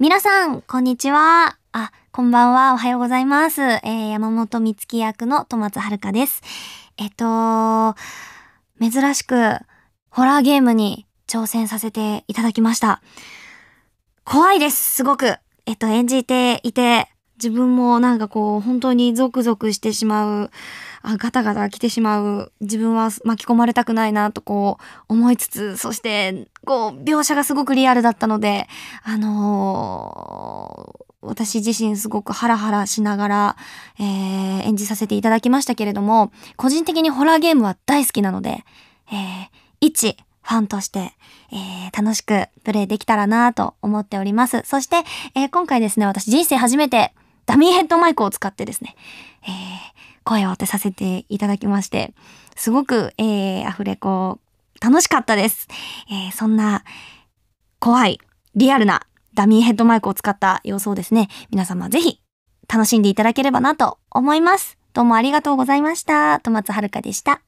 皆さん、こんにちは。あ、こんばんは。おはようございます。えー、山本美月役の戸松遥です。えっと、珍しく、ホラーゲームに挑戦させていただきました。怖いです、すごく。えっと、演じていて、自分もなんかこう、本当にゾクゾクしてしまう、あガタガタ来てしまう、自分は巻き込まれたくないなとこう思いつつ、そして、こう、描写がすごくリアルだったので、あのー私自身すごくハラハラしながら、えー、演じさせていただきましたけれども、個人的にホラーゲームは大好きなので、えー、一ファンとして、えー、楽しくプレイできたらなと思っております。そして、えー、今回ですね、私人生初めてダミーヘッドマイクを使ってですね、えー、声を当てさせていただきまして、すごく、えー、アフレコ楽しかったです。えー、そんな怖い、リアルなダミーヘッドマイクを使った様子をですね、皆様ぜひ楽しんでいただければなと思います。どうもありがとうございました。戸松遥でした。